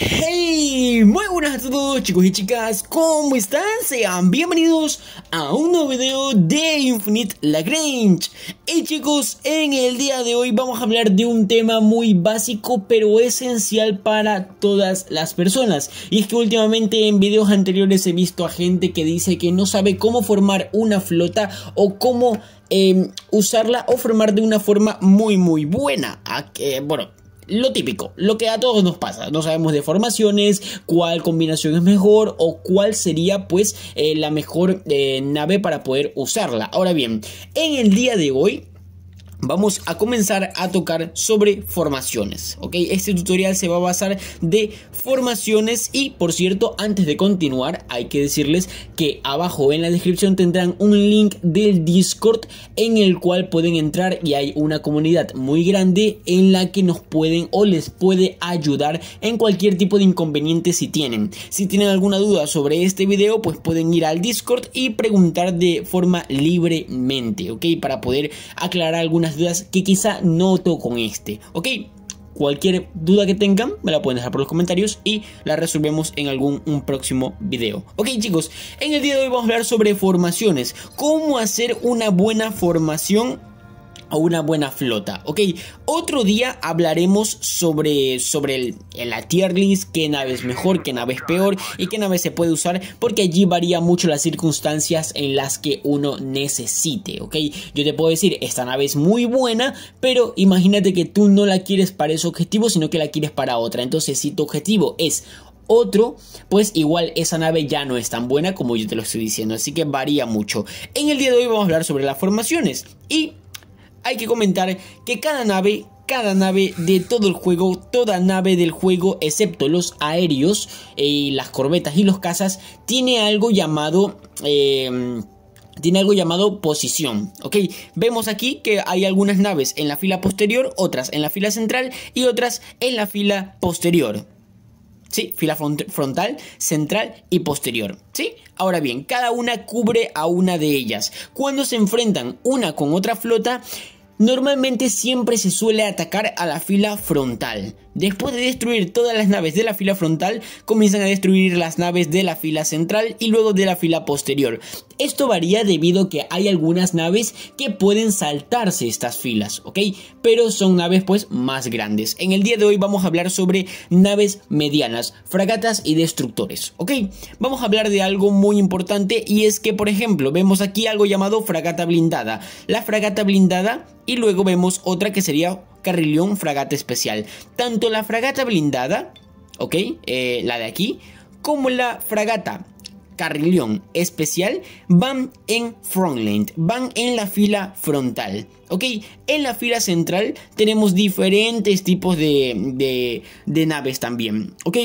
Hey, muy buenas a todos chicos y chicas, ¿cómo están? Sean bienvenidos a un nuevo video de Infinite Lagrange Y chicos, en el día de hoy vamos a hablar de un tema muy básico pero esencial para todas las personas Y es que últimamente en videos anteriores he visto a gente que dice que no sabe cómo formar una flota o cómo em, usarla o formar de una forma muy muy buena. A que, bueno, lo típico, lo que a todos nos pasa. No sabemos de formaciones, cuál combinación es mejor o cuál sería pues eh, la mejor eh, nave para poder usarla. Ahora bien, en el día de hoy Vamos a comenzar a tocar sobre formaciones, ¿ok? Este tutorial se va a basar de formaciones y, por cierto, antes de continuar hay que decirles que abajo en la descripción tendrán un link del Discord en el cual pueden entrar y hay una comunidad muy grande en la que nos pueden o les puede ayudar en cualquier tipo de inconveniente si tienen. Si tienen alguna duda sobre este video, pues pueden ir al Discord y preguntar de forma libremente, ¿ok? Para poder aclarar algunas dudas que quizá noto con este, ¿ok? Cualquier duda que tengan me la pueden dejar por los comentarios y la resolvemos en algún un próximo video. Ok chicos, en el día de hoy vamos a hablar sobre formaciones. Cómo hacer una buena formación a una buena flota, ¿ok? Otro día hablaremos sobre, sobre el, la tier list, qué nave es mejor, qué nave es peor y qué nave se puede usar, porque allí varía mucho las circunstancias en las que uno necesite, ¿ok? Yo te puedo decir, esta nave es muy buena, pero imagínate que tú no la quieres para ese objetivo, sino que la quieres para otra. Entonces, si tu objetivo es otro, pues igual esa nave ya no es tan buena como yo te lo estoy diciendo, así que varía mucho. En el día de hoy vamos a hablar sobre las formaciones y hay que comentar que cada nave, cada nave de todo el juego, toda nave del juego, excepto los aéreos, eh, y las corbetas y los cazas, tiene algo llamado... Em, tiene algo llamado posición, ¿ok? Vemos aquí que hay algunas naves en la fila posterior, otras en la fila central y otras en la fila posterior. ¿sí? Fila frontal, central y posterior, ¿sí? Ahora bien, cada una cubre a una de ellas. Cuando se enfrentan una con otra flota, normalmente siempre se suele atacar a la fila frontal, Después de destruir todas las naves de la fila frontal, comienzan a destruir las naves de la fila central y luego de la fila posterior. Esto varía debido a que hay algunas naves que pueden saltarse estas filas, ¿ok? Pero son naves pues más grandes. En el día de hoy vamos a hablar sobre naves medianas, fragatas y destructores, ¿ok? Vamos a hablar de algo muy importante y es que por ejemplo vemos aquí algo llamado fragata blindada. La fragata blindada y luego vemos otra que sería Carrión fragata especial, tanto la fragata blindada, ¿ok? Eh, la de aquí, como la fragata carrilón especial van en frontline, van en la fila frontal. Ok, en la fila central tenemos diferentes tipos de, de, de naves también. Ok.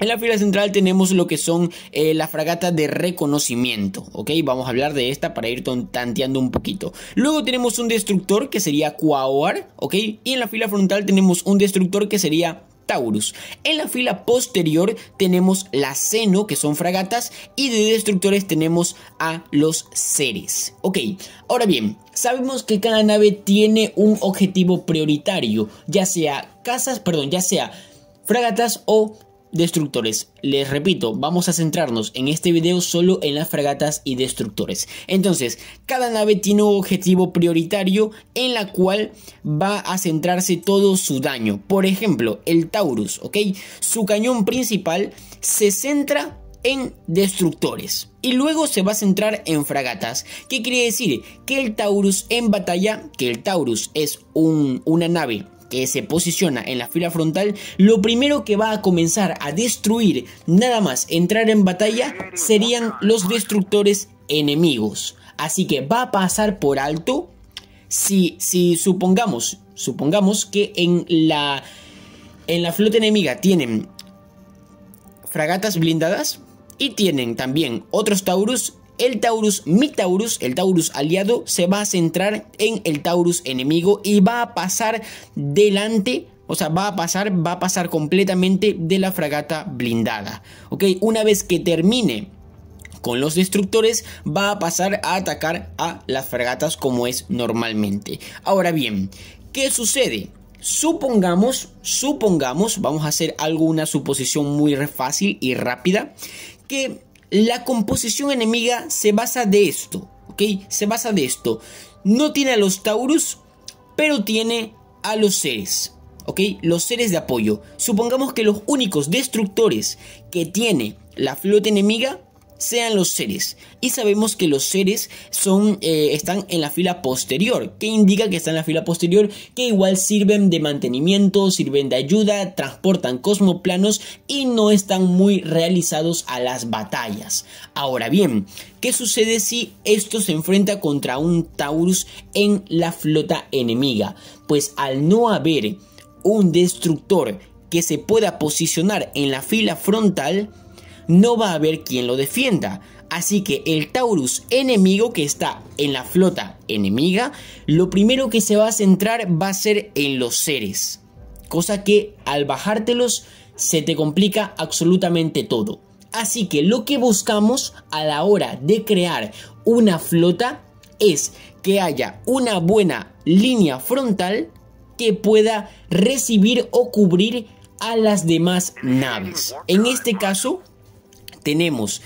En la fila central tenemos lo que son eh, las fragatas de reconocimiento, ¿ok? Vamos a hablar de esta para ir tanteando un poquito. Luego tenemos un destructor que sería Quaoar, ¿ok? Y en la fila frontal tenemos un destructor que sería Taurus. En la fila posterior tenemos la Seno, que son fragatas, y de destructores tenemos a los Seres, Ok, ahora bien, sabemos que cada nave tiene un objetivo prioritario, ya sea casas, perdón, ya sea fragatas o destructores. Les repito, vamos a centrarnos en este video solo en las fragatas y destructores. Entonces, cada nave tiene un objetivo prioritario en la cual va a centrarse todo su daño. Por ejemplo, el Taurus, ¿ok? Su cañón principal se centra en destructores y luego se va a centrar en fragatas. ¿Qué quiere decir? Que el Taurus en batalla, que el Taurus es una nave se posiciona en la fila frontal, lo primero que va a comenzar a destruir, nada más entrar en batalla, serían los destructores enemigos. Así que va a pasar por alto si, si supongamos, supongamos que en la, en la flota enemiga tienen fragatas blindadas y tienen también otros Taurus el Taurus, mi Taurus, el Taurus aliado, se va a centrar en el Taurus enemigo y va a pasar delante o sea, va a pasar, va a pasar completamente de la fragata blindada. ¿Ok? Una vez que termine con los destructores, va a pasar a atacar a las fragatas como es normalmente. Ahora bien, ¿qué sucede? Supongamos, supongamos, vamos a hacer alguna suposición muy fácil y rápida, que la composición enemiga se basa de esto, ¿ok? Se basa de esto. No tiene a los Taurus, pero tiene a los seres, ¿ok? Los seres de apoyo. Supongamos que los únicos destructores que tiene la flota enemiga sean los seres. Y sabemos que los seres son, eh, están en la fila posterior, que indica que están en la fila posterior, que igual sirven de mantenimiento, sirven de ayuda, transportan cosmoplanos y no están muy realizados a las batallas. Ahora bien, ¿Qué sucede si esto se enfrenta contra un Taurus en la flota enemiga? Pues al no haber un destructor que se pueda posicionar en la fila frontal, no va a haber quien lo defienda. Así que el Taurus enemigo que está en la flota enemiga, lo primero que se va a centrar va a ser en los seres. Cosa que al bajártelos se te complica absolutamente todo. Así que lo que buscamos a la hora de crear una flota es que haya una buena línea frontal que pueda recibir o cubrir a las demás naves. En este caso, tenemos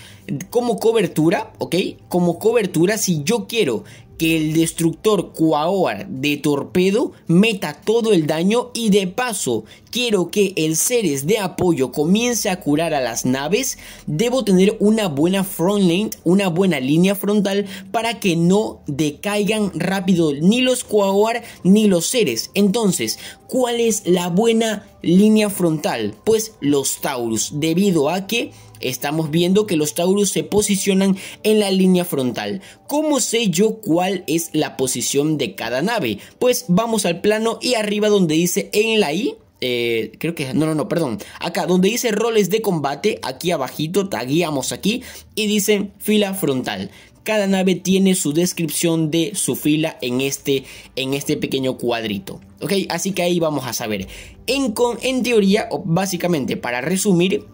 como cobertura, ¿ok? Como cobertura, si yo quiero que el destructor Quaoar de torpedo meta todo el daño y de paso quiero que el seres de apoyo comience a curar a las naves, debo tener una buena line, una buena línea frontal para que no decaigan rápido ni los Quaoar ni los seres. Entonces, ¿cuál es la buena línea frontal? Pues los Taurus, debido a que Estamos viendo que los Taurus se posicionan en la línea frontal. ¿Cómo sé yo cuál es la posición de cada nave? Pues vamos al plano y arriba donde dice en la I, eh, creo que, no, no, no, perdón, acá donde dice roles de combate, aquí abajito, tagueamos aquí y dice fila frontal. Cada nave tiene su descripción de su fila en este, en este pequeño cuadrito. ¿Ok? Así que ahí vamos a saber. En, con, en teoría, o básicamente, para resumir,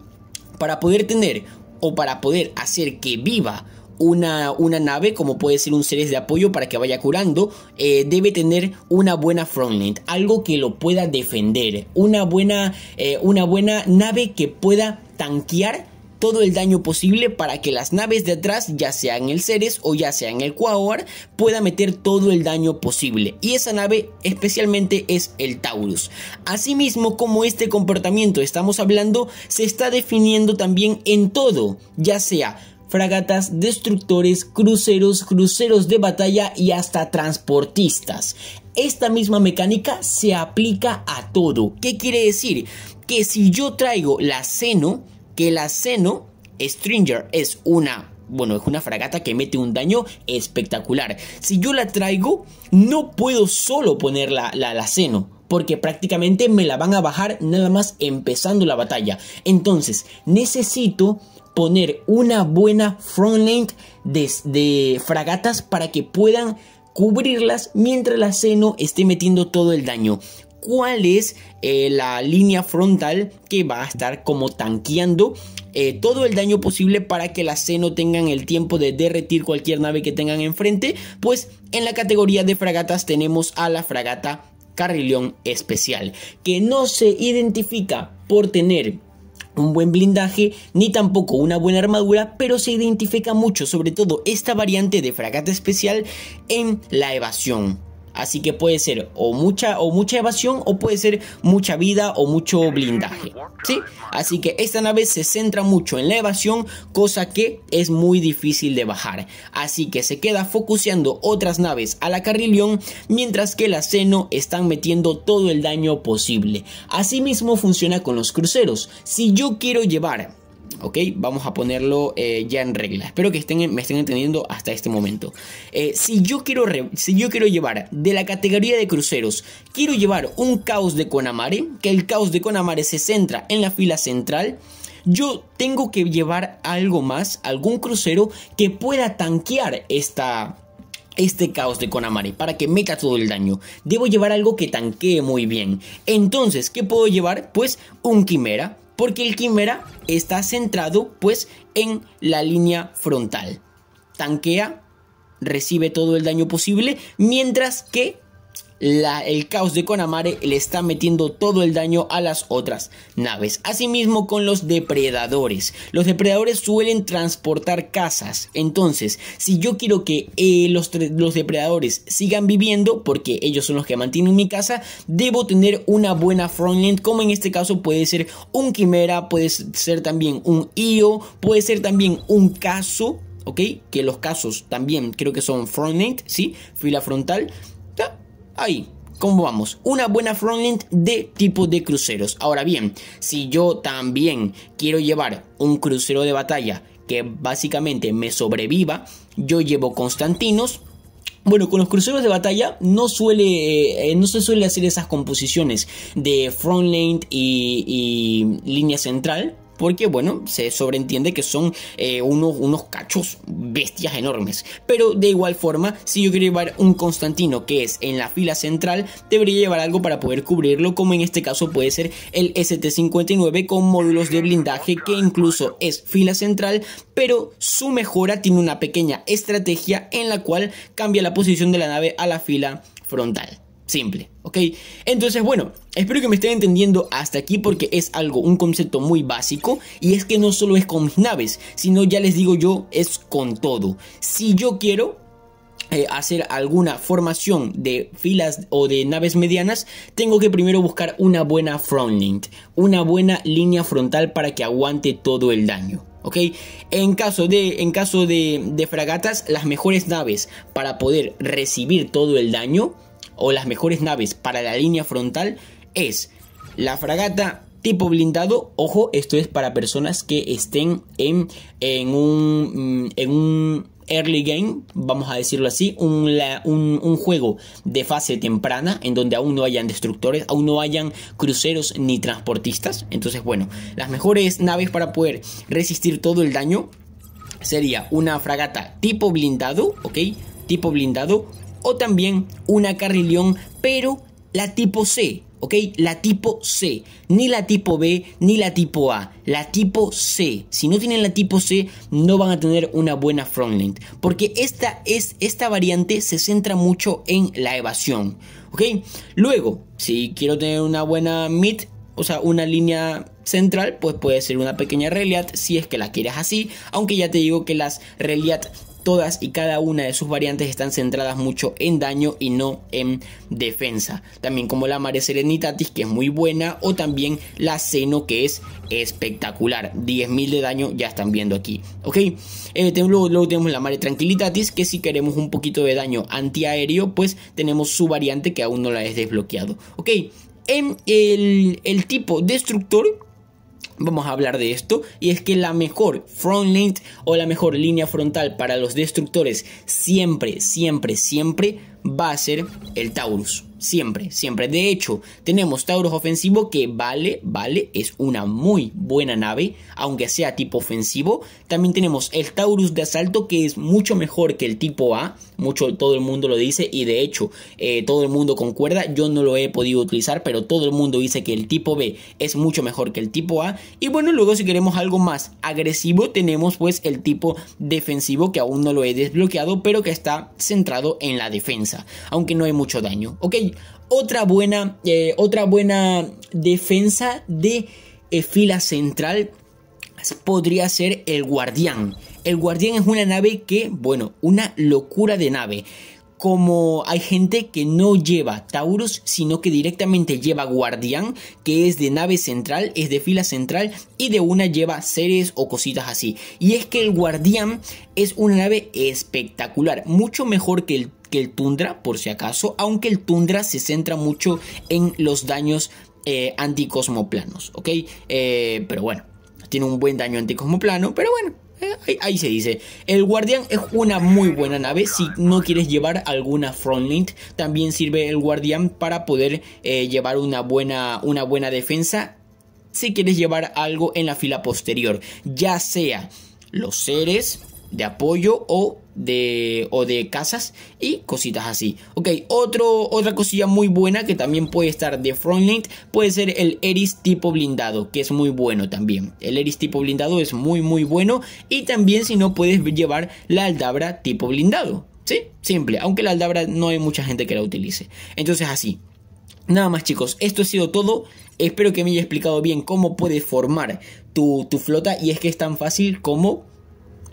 para poder tener o para poder hacer que viva una, una, nave, como puede ser un seres de apoyo para que vaya curando, eh, debe tener una buena frontline, algo que lo pueda defender, una buena, eh, una buena nave que pueda tanquear todo el daño posible para que las naves de atrás, ya en el Ceres o ya sea En el Quaoar, pueda meter todo el daño posible. Y esa nave especialmente es el Taurus. Asimismo, como este comportamiento estamos hablando, se está definiendo también en todo, ya sea fragatas, destructores, cruceros, cruceros de batalla y hasta transportistas. Esta misma mecánica se aplica a todo. ¿Qué quiere decir? Que si yo traigo la Seno que la Seno Stranger es una bueno, es una fragata que mete un daño espectacular. Si yo la traigo, no puedo solo ponerla la, la, seno, porque prácticamente me la van a bajar nada más empezando la batalla. Entonces, necesito poner una buena Front de, de fragatas para que puedan cubrirlas mientras la seno esté metiendo todo el daño cuál es eh, la línea frontal que va a estar como tanqueando eh, todo el daño posible para que las C no tengan el tiempo de derretir cualquier nave que tengan enfrente, pues en la categoría de fragatas tenemos a la fragata Carrilón Especial, que no se identifica por tener un buen blindaje ni tampoco una buena armadura, pero se identifica mucho, sobre todo esta variante de fragata especial, en la evasión. Así que puede ser o mucha, o mucha evasión o puede ser mucha vida o mucho blindaje. ¿sí? Así que esta nave se centra mucho en la evasión, cosa que es muy difícil de bajar. Así que se queda focuseando otras naves a la carrilión, mientras que la Seno están metiendo todo el daño posible. Asimismo funciona con los cruceros. Si yo quiero llevar Vamos a ponerlo eh, ya en regla. Espero que estén, me estén entendiendo hasta este momento. Eh, si, yo quiero si yo quiero llevar de la categoría de cruceros, quiero llevar un caos de Conamare, que el caos de Conamare se centra en la fila central, yo tengo que llevar algo más, algún crucero que pueda tanquear esta este caos de Konamari para que meta todo el daño. Debo llevar algo que tanquee muy bien. Entonces, ¿qué puedo llevar? Pues un quimera porque el Quimera está centrado pues en la línea frontal. Tanquea, recibe todo el daño posible, mientras que el caos de Conamare le está metiendo todo el daño a las otras naves. Asimismo con los depredadores. Los depredadores suelen transportar casas. Entonces, si yo quiero que eh, los, los depredadores sigan viviendo, porque ellos son los que mantienen mi casa, debo tener una buena frontline, como en este caso puede ser un quimera, puede ser también un IO, puede ser también un caso. ¿Ok? Que los casos también creo que son frontline, ¿sí? Fila frontal ahí. ¿Cómo vamos? Una buena frontend de tipo de cruceros. Ahora bien, si yo también quiero llevar un crucero de batalla que básicamente me sobreviva, yo llevo Constantinos, bueno, con los cruceros de batalla no suele, eh, no se suele hacer esas composiciones de front y, y línea central, porque, bueno, se sobreentiende que son eh, unos, unos cachos, bestias enormes. Pero de igual forma, si yo quiero llevar un Constantino que es en la fila central, debería llevar algo para poder cubrirlo, como en este caso puede ser el ST-59 con módulos de blindaje que incluso es fila central, pero su mejora tiene una pequeña estrategia en la cual cambia la posición de la nave a la fila frontal simple, ¿ok? Entonces, bueno, espero que me estén entendiendo hasta aquí porque es algo, un concepto muy básico y es que no solo es con mis naves, sino ya les digo yo, es con todo. Si yo quiero, eh, hacer alguna formación de filas o de naves medianas, tengo que primero buscar una buena frontlink... una buena línea frontal para que aguante todo el daño. ¿ok? En caso, de, en caso de, de fragatas, las mejores naves para poder recibir todo el daño o las mejores naves para la línea frontal es la fragata tipo blindado. Ojo, esto es para personas que estén en, en un... Mm, en un early game, vamos a decirlo así, un, un, juego de fase temprana en donde aún no hayan destructores, aún no hayan cruceros ni transportistas. Entonces, bueno, las mejores naves para poder resistir todo el daño sería una fragata tipo blindado, ¿ok? Tipo blindado, o también una carrilión, pero la tipo C, ¿ok? La tipo C, ni la tipo B, ni la tipo A, la tipo C. Si no tienen la tipo C, no van a tener una buena frontlink. porque esta, es, esta variante se centra mucho en la evasión, ¿ok? Luego, si quiero tener una buena mid, o sea, una línea central, pues puede ser una pequeña Reliat si es que la quieres así, aunque ya te digo que las Reliat todas y cada una de sus variantes están centradas mucho en daño y no en defensa. También como la Mare Serenitatis, que es muy buena, o también la Seno, que es espectacular. 10.000 de daño ya están viendo aquí, ¿ok? Eh, luego, tenemos la Mare Tranquilitatis, que si queremos un poquito de daño antiaéreo, pues tenemos su variante que aún no la es desbloqueado, ¿ok? En el tipo destructor vamos a hablar de esto, y es que la mejor frontline o la mejor línea frontal para los destructores siempre, siempre, siempre va a ser el Taurus. Siempre, siempre. De hecho, tenemos Taurus ofensivo que vale, vale, es una muy buena nave, aunque sea tipo ofensivo. También tenemos el Taurus de asalto que es mucho mejor que el tipo A, mucho todo el mundo lo dice y de hecho eh, todo el mundo concuerda, yo no lo he podido utilizar, pero todo el mundo dice que el tipo B es mucho mejor que el tipo A. Y bueno, luego si queremos algo más agresivo, tenemos pues el tipo defensivo que aún no lo he desbloqueado, pero que está centrado en la defensa, aunque no hay mucho daño. Otra buena, eh, otra buena defensa de eh, fila central podría ser el guardián. El guardián es una nave que, bueno, una locura de nave. Como hay gente que no lleva Taurus, sino que directamente lleva Guardián, que es de nave central, es de fila central, y de una lleva seres o cositas así. Y es que el Guardián es una nave espectacular, mucho mejor que el el Tundra, por si acaso, aunque el Tundra se centra mucho en los daños eh, anticosmoplanos, ¿ok? Eh, pero bueno, tiene un buen daño anticosmoplano, pero bueno, eh, Ahí, se dice. El guardián es una muy buena nave. Si no quieres llevar alguna frontlink también sirve el guardián para poder llevar una buena, una buena defensa. Si quieres llevar algo en la fila posterior, ya sea los seres de apoyo o de, o de casas y cositas así. Ok, otro, otra cosilla muy buena que también puede estar de Frontline puede ser el Eris tipo blindado, que es muy bueno también. El Eris tipo blindado es muy muy bueno y también si no puedes llevar la Aldabra tipo blindado. ¿Sí? Simple, aunque la Aldabra no hay mucha gente que la utilice. Entonces así. Nada más chicos, esto ha sido todo. Espero que me haya explicado bien cómo puedes formar tu, tu flota y es que es tan fácil como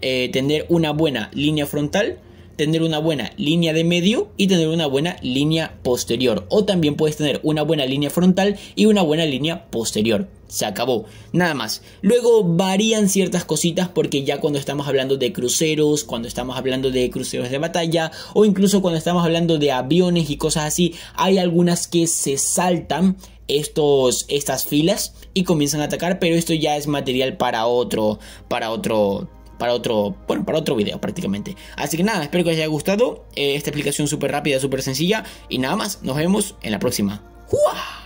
eh, tener una buena línea frontal, tener una buena línea de medio y tener una buena línea posterior. O también puedes tener una buena línea frontal y una buena línea posterior. Se acabó, nada más. Luego varían ciertas cositas porque ya cuando estamos hablando de cruceros, cuando estamos hablando de cruceros de batalla o incluso cuando estamos hablando de aviones y cosas así, hay algunas que se saltan estos, estas filas y comienzan a atacar, pero esto ya es material para otro, para otro para otro, bueno, para otro video prácticamente. Así que nada, espero que os haya gustado eh, esta explicación súper rápida, súper sencilla. Y nada más, nos vemos en la próxima. ¡Juah!